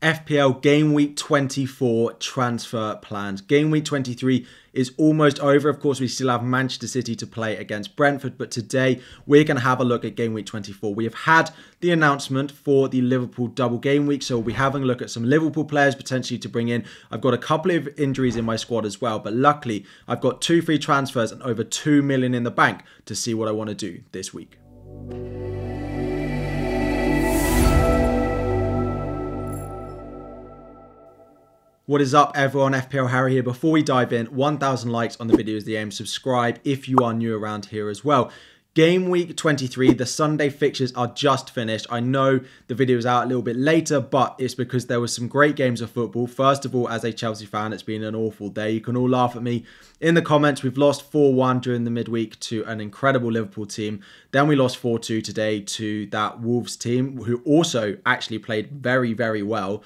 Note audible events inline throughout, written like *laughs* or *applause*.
FPL Game Week 24 transfer plans. Game Week 23 is almost over. Of course, we still have Manchester City to play against Brentford, but today we're going to have a look at Game Week 24. We have had the announcement for the Liverpool double game week, so we'll be having a look at some Liverpool players potentially to bring in. I've got a couple of injuries in my squad as well, but luckily I've got two free transfers and over 2 million in the bank to see what I want to do this week. What is up everyone, FPL Harry here. Before we dive in, 1,000 likes on the video is the aim. Subscribe if you are new around here as well. Game week 23, the Sunday fixtures are just finished. I know the video is out a little bit later, but it's because there were some great games of football. First of all, as a Chelsea fan, it's been an awful day. You can all laugh at me in the comments. We've lost 4 1 during the midweek to an incredible Liverpool team. Then we lost 4 2 today to that Wolves team, who also actually played very, very well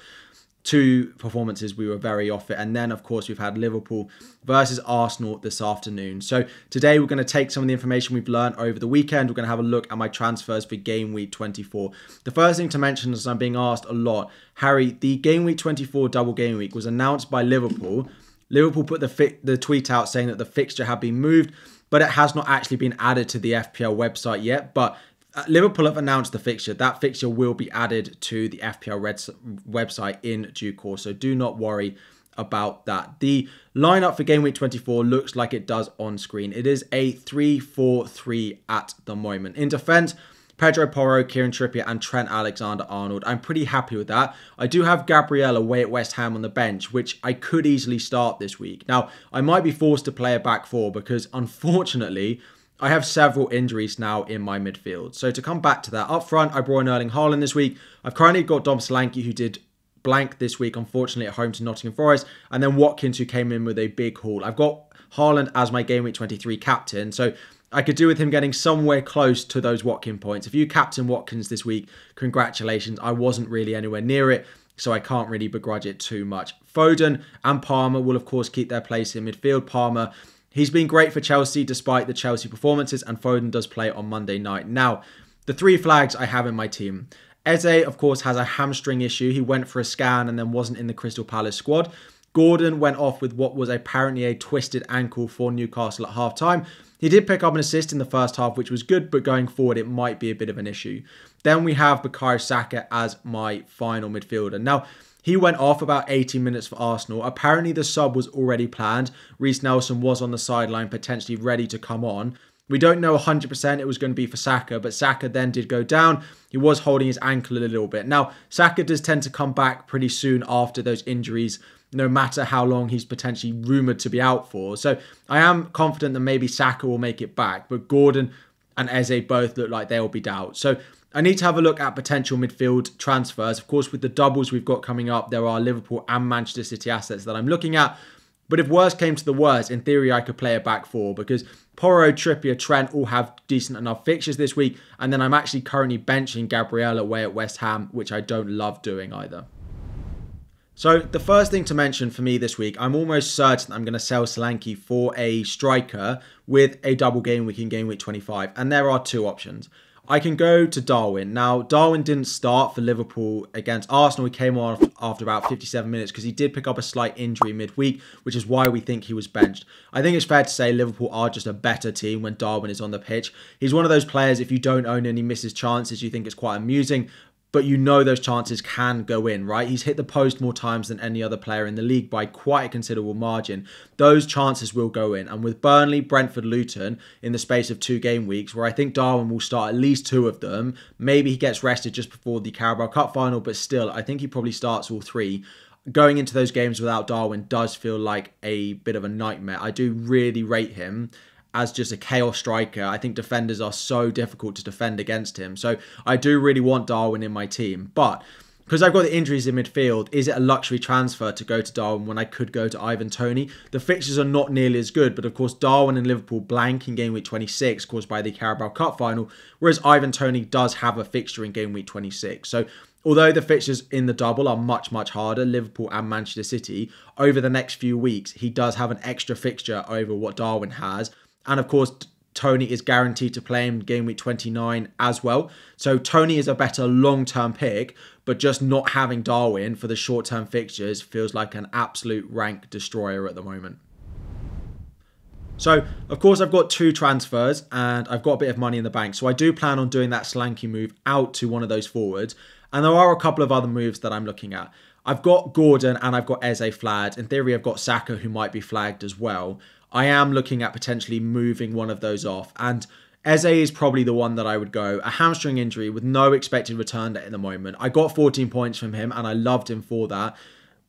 two performances we were very off it. And then, of course, we've had Liverpool versus Arsenal this afternoon. So today we're going to take some of the information we've learned over the weekend. We're going to have a look at my transfers for game week 24. The first thing to mention is I'm being asked a lot, Harry, the game week 24 double game week was announced by Liverpool. Liverpool put the, fi- the tweet out saying that the fixture had been moved but it has not actually been added to the FPL website yet. But uh, Liverpool have announced the fixture. That fixture will be added to the FPL Reds website in due course. So do not worry about that. The lineup for game week 24 looks like it does on screen. It is a 3 4 3 at the moment. In defense, Pedro Porro, Kieran Trippier, and Trent Alexander Arnold. I'm pretty happy with that. I do have Gabriel away at West Ham on the bench, which I could easily start this week. Now, I might be forced to play a back four because *laughs* unfortunately, I have several injuries now in my midfield. So to come back to that, up front, I brought in Erling Haaland this week. I've currently got Dom Solanke, who did blank this week, unfortunately, at home to Nottingham Forest, and then Watkins, who came in with a big haul. I've got Haaland as my game week 23 captain, so I could do with him getting somewhere close to those Watkins points. If you captain Watkins this week, congratulations. I wasn't really anywhere near it, so I can't really begrudge it too much. Foden and Palmer will, of course, keep their place in midfield. Palmer He's been great for Chelsea despite the Chelsea performances, and Foden does play on Monday night. Now, the three flags I have in my team. Eze, of course, has a hamstring issue. He went for a scan and then wasn't in the Crystal Palace squad. Gordon went off with what was apparently a twisted ankle for Newcastle at half time. He did pick up an assist in the first half, which was good, but going forward, it might be a bit of an issue. Then we have Bakar Saka as my final midfielder. Now, he went off about 80 minutes for Arsenal. Apparently, the sub was already planned. Reese Nelson was on the sideline, potentially ready to come on. We don't know 100% it was going to be for Saka, but Saka then did go down. He was holding his ankle a little bit. Now, Saka does tend to come back pretty soon after those injuries, no matter how long he's potentially rumoured to be out for. So I am confident that maybe Saka will make it back, but Gordon and Eze both look like they will be out. So I need to have a look at potential midfield transfers. Of course, with the doubles we've got coming up, there are Liverpool and Manchester City assets that I'm looking at. But if worst came to the worst, in theory, I could play a back four because Poro, Trippier, Trent all have decent enough fixtures this week. And then I'm actually currently benching Gabrielle away at West Ham, which I don't love doing either. So the first thing to mention for me this week, I'm almost certain I'm going to sell Solanke for a striker with a double game week in game week 25. And there are two options. I can go to Darwin. Now, Darwin didn't start for Liverpool against Arsenal. He came on after about 57 minutes because he did pick up a slight injury midweek, which is why we think he was benched. I think it's fair to say Liverpool are just a better team when Darwin is on the pitch. He's one of those players, if you don't own and he misses chances, you think it's quite amusing but you know those chances can go in, right? He's hit the post more times than any other player in the league by quite a considerable margin. Those chances will go in. And with Burnley, Brentford, Luton in the space of two game weeks, where I think Darwin will start at least two of them, maybe he gets rested just before the Carabao Cup final, but still, I think he probably starts all three going into those games without Darwin does feel like a bit of a nightmare. I do really rate him as just a chaos striker. I think defenders are so difficult to defend against him. So I do really want Darwin in my team. But because I've got the injuries in midfield, is it a luxury transfer to go to Darwin when I could go to Ivan Tony? The fixtures are not nearly as good, but of course, Darwin and Liverpool blank in game week 26 caused by the Carabao Cup final, whereas Ivan Tony does have a fixture in game week 26. So Although the fixtures in the double are much, much harder, Liverpool and Manchester City, over the next few weeks, he does have an extra fixture over what Darwin has. And of course, Tony is guaranteed to play in game week 29 as well. So Tony is a better long term pick, but just not having Darwin for the short term fixtures feels like an absolute rank destroyer at the moment. So, of course, I've got two transfers and I've got a bit of money in the bank. So, I do plan on doing that slanky move out to one of those forwards. And there are a couple of other moves that I'm looking at. I've got Gordon and I've got Eze flagged. In theory, I've got Saka who might be flagged as well. I am looking at potentially moving one of those off. And Eze is probably the one that I would go. A hamstring injury with no expected return at the moment. I got 14 points from him and I loved him for that.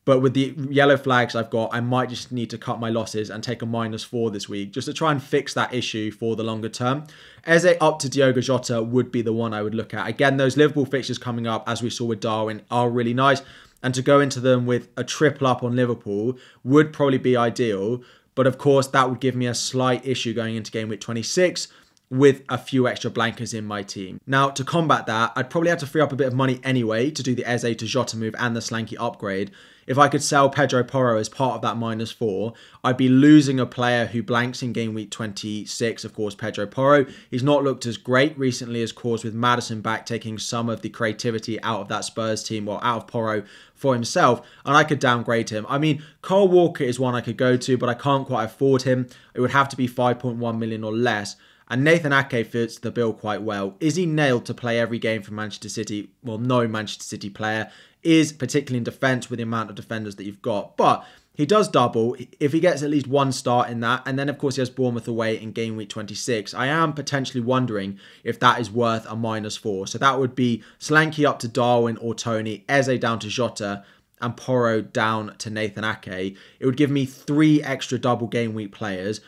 But with the yellow flags I've got, I might just need to cut my losses and take a minus four this week just to try and fix that issue for the longer term. Eze up to Diogo Jota would be the one I would look at. Again, those Liverpool fixtures coming up, as we saw with Darwin, are really nice. And to go into them with a triple up on Liverpool would probably be ideal. But of course, that would give me a slight issue going into game week 26 with a few extra blankers in my team. Now, to combat that, I'd probably have to free up a bit of money anyway to do the Eze to Jota move and the Slanky upgrade. If I could sell Pedro Porro as part of that minus four, I'd be losing a player who blanks in game week 26, of course, Pedro Porro. He's not looked as great recently as caused with Madison back taking some of the creativity out of that Spurs team, well, out of Porro for himself, and I could downgrade him. I mean, Carl Walker is one I could go to, but I can't quite afford him. It would have to be 5.1 million or less. And Nathan Ake fits the bill quite well. Is he nailed to play every game for Manchester City? Well, no Manchester City player is, particularly in defence with the amount of defenders that you've got. But he does double if he gets at least one start in that. And then, of course, he has Bournemouth away in game week 26. I am potentially wondering if that is worth a minus four. So that would be Slanky up to Darwin or Tony, Eze down to Jota, and Poro down to Nathan Ake. It would give me three extra double game week players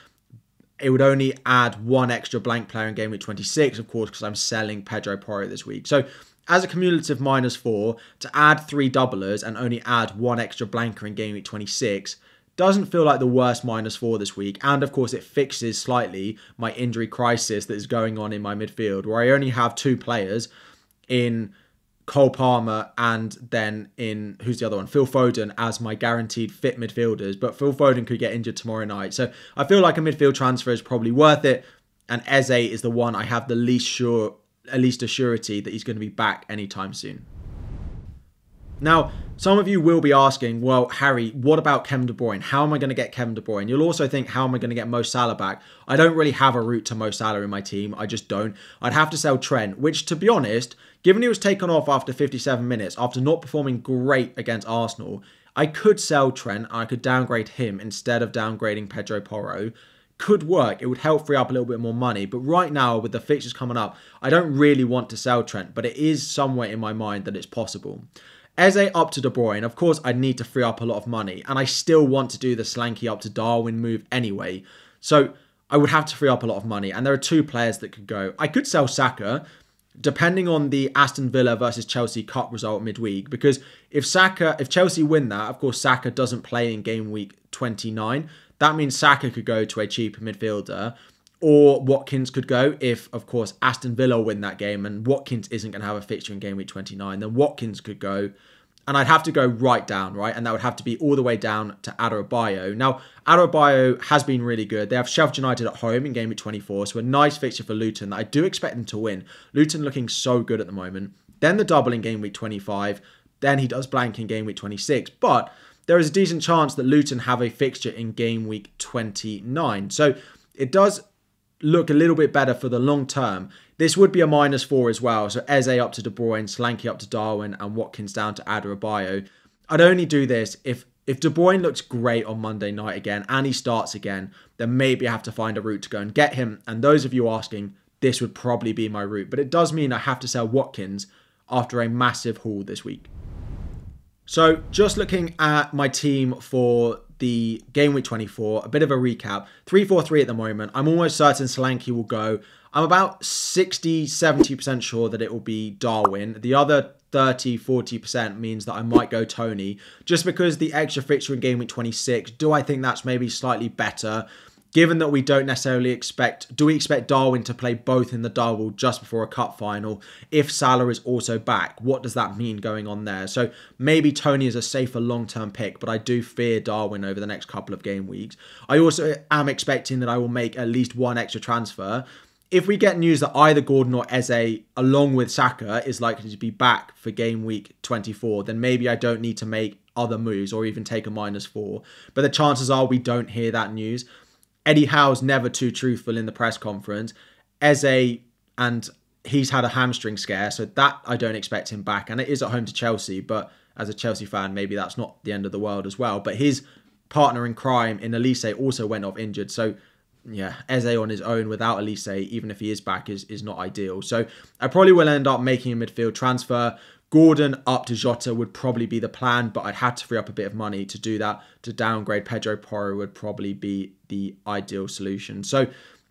it would only add one extra blank player in game week 26, of course, because I'm selling Pedro Porro this week. So as a cumulative minus four, to add three doublers and only add one extra blanker in game week 26 doesn't feel like the worst minus four this week. And of course, it fixes slightly my injury crisis that is going on in my midfield, where I only have two players in Cole Palmer, and then in who's the other one? Phil Foden as my guaranteed fit midfielders. But Phil Foden could get injured tomorrow night. So I feel like a midfield transfer is probably worth it. And Eze is the one I have the least sure, at least a surety that he's going to be back anytime soon. Now, some of you will be asking, well, Harry, what about Kevin De Bruyne? How am I going to get Kevin De Bruyne? You'll also think, how am I going to get Mo Salah back? I don't really have a route to Mo Salah in my team. I just don't. I'd have to sell Trent, which, to be honest, given he was taken off after 57 minutes, after not performing great against Arsenal, I could sell Trent I could downgrade him instead of downgrading Pedro Porro. Could work. It would help free up a little bit more money. But right now, with the fixtures coming up, I don't really want to sell Trent, but it is somewhere in my mind that it's possible. Eze up to De Bruyne. Of course, I'd need to free up a lot of money, and I still want to do the slanky up to Darwin move anyway. So I would have to free up a lot of money, and there are two players that could go. I could sell Saka, depending on the Aston Villa versus Chelsea Cup result midweek, because if Saka, if Chelsea win that, of course Saka doesn't play in game week 29. That means Saka could go to a cheaper midfielder or Watkins could go if, of course, Aston Villa win that game and Watkins isn't going to have a fixture in game week 29. Then Watkins could go, and I'd have to go right down, right? And that would have to be all the way down to Adorabio. Now, Adorabio has been really good. They have Sheffield United at home in game week 24, so a nice fixture for Luton that I do expect them to win. Luton looking so good at the moment. Then the double in game week 25. Then he does blank in game week 26. But there is a decent chance that Luton have a fixture in game week 29. So it does look a little bit better for the long term. This would be a minus four as well. So Eze up to De Bruyne, Slanky up to Darwin, and Watkins down to Adarabio. I'd only do this if if De Bruyne looks great on Monday night again and he starts again, then maybe I have to find a route to go and get him. And those of you asking, this would probably be my route. But it does mean I have to sell Watkins after a massive haul this week. So just looking at my team for the game week 24, a bit of a recap. 3-4-3 at the moment. I'm almost certain Solanke will go. I'm about 60, 70% sure that it will be Darwin. The other 30, 40% means that I might go Tony. Just because the extra fixture in game week 26, do I think that's maybe slightly better? given that we don't necessarily expect, do we expect Darwin to play both in the double just before a cup final? If Salah is also back, what does that mean going on there? So maybe Tony is a safer long-term pick, but I do fear Darwin over the next couple of game weeks. I also am expecting that I will make at least one extra transfer. If we get news that either Gordon or Eze, along with Saka, is likely to be back for game week 24, then maybe I don't need to make other moves or even take a minus four. But the chances are we don't hear that news. Eddie Howe's never too truthful in the press conference. Eze and he's had a hamstring scare, so that I don't expect him back. And it is at home to Chelsea, but as a Chelsea fan, maybe that's not the end of the world as well. But his partner in crime in Elise also went off injured, so yeah, Eze on his own without Elise, even if he is back, is, is not ideal. So I probably will end up making a midfield transfer. Gordon up to Jota would probably be the plan, but I'd have to free up a bit of money to do that. To downgrade Pedro Porro would probably be the ideal solution. So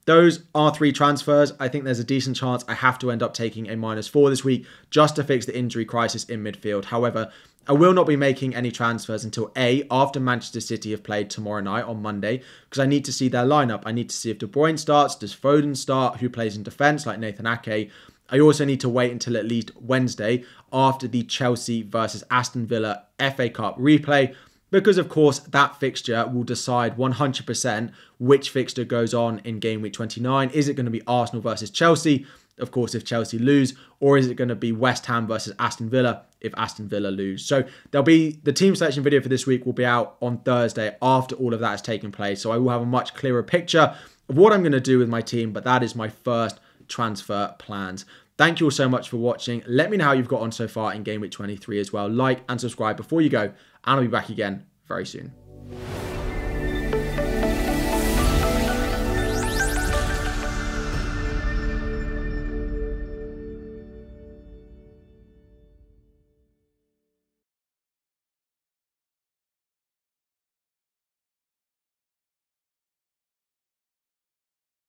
those are three transfers. I think there's a decent chance I have to end up taking a minus four this week just to fix the injury crisis in midfield. However, I will not be making any transfers until A, after Manchester City have played tomorrow night on Monday, because I need to see their lineup. I need to see if De Bruyne starts, does Foden start, who plays in defence like Nathan Ake. I also need to wait until at least Wednesday after the Chelsea versus Aston Villa FA Cup replay because of course that fixture will decide 100% which fixture goes on in game week 29 is it going to be arsenal versus chelsea of course if chelsea lose or is it going to be west ham versus aston villa if aston villa lose so there'll be the team selection video for this week will be out on thursday after all of that has taken place so i will have a much clearer picture of what i'm going to do with my team but that is my first transfer plans. Thank you all so much for watching. Let me know how you've got on so far in Game Week 23 as well. Like and subscribe before you go, and I'll be back again very soon.